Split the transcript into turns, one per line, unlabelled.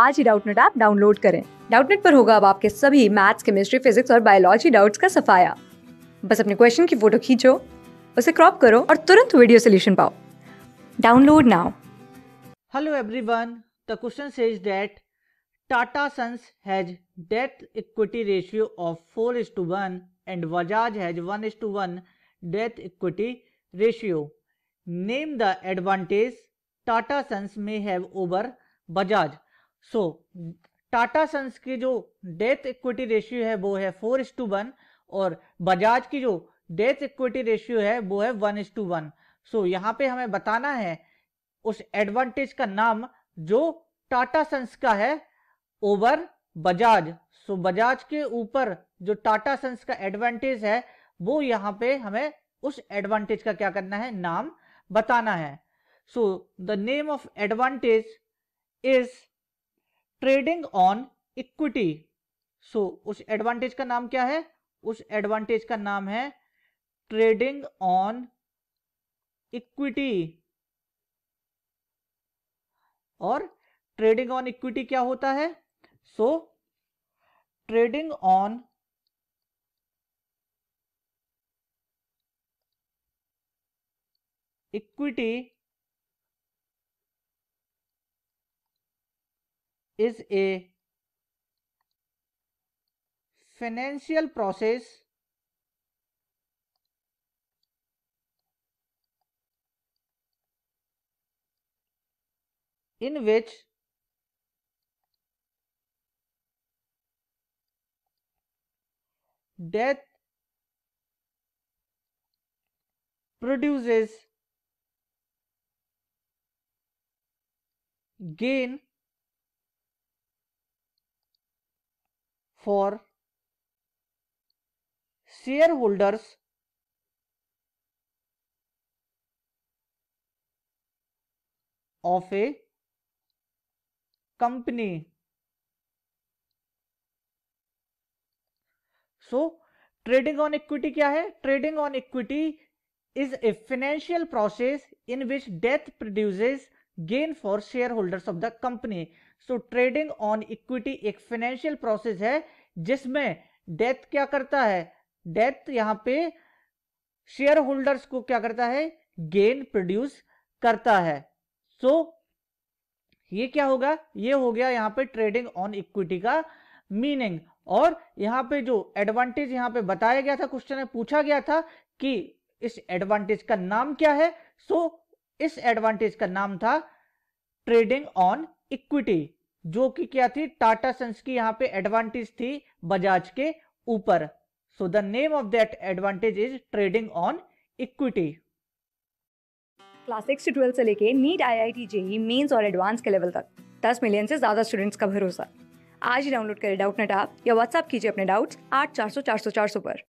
आज ही Doubtnut app download करें डाउटनेट पर होगा अब आपके सभी मैथ्स केमिस्ट्री फिजिक्स और बायोलॉजी डाउट्स का सफाया बस अपने क्वेश्चन की फोटो खींचो उसे क्रॉप करो और तुरंत वीडियो सोल्यूशन पाओ download now
hello everyone the question says that Tata Sons has debt equity ratio of four is to one and Bajaj has one is to one debt equity ratio name the advantage Tata Sons may have over Bajaj so Tata Sons की जो death equity ratio है वो है four इस to one और बजाज की जो death equity ratio है वो है वन इस टू वन सो यहाँ पे हमें बताना है उस एडवांटेज का नाम जो टाटा सन्स का है ओवर बजाज सो बजाज के ऊपर जो टाटा सन्स का एडवांटेज है वो यहाँ पे हमें उस एडवांटेज का क्या करना है नाम बताना है so the name of advantage is trading on equity so उस एडवांटेज का नाम क्या है उस एडवांटेज का नाम है ट्रेडिंग ऑन इक्विटी और ट्रेडिंग ऑन इक्विटी क्या होता है so trading on equity is a financial process in which death produces gain for shareholders of a company. So, trading on equity क्या है Trading on equity is a financial process in which death produces gain for shareholders of the company. So trading on equity एक financial process है जिसमें death क्या करता है death यहाँ पे शेयर होल्डर्स को क्या करता है गेन प्रोड्यूस करता है सो so, ये क्या होगा ये हो गया यहाँ पे ट्रेडिंग ऑन इक्विटी का मीनिंग और यहाँ पे जो एडवांटेज यहाँ पे बताया गया था क्वेश्चन में पूछा गया था कि इस एडवांटेज का नाम क्या है सो so, इस एडवांटेज का नाम था ट्रेडिंग ऑन इक्विटी जो कि क्या थी टाटा सन्स की यहां पे एडवांटेज थी बजाज के ऊपर so the name of that advantage is trading on equity
class six से ट्वेल्थ से लेके NEET I I T JEE mains और एडवांस के लेवल तक दस मिलियन से ज्यादा स्टूडेंट्स का भरोसा आज ही डाउनलोड करें डाउट नेट आप या व्हाट्सअप कीजिए अपने डाउट्स आठ चार सौ चार सौ चार सौ पर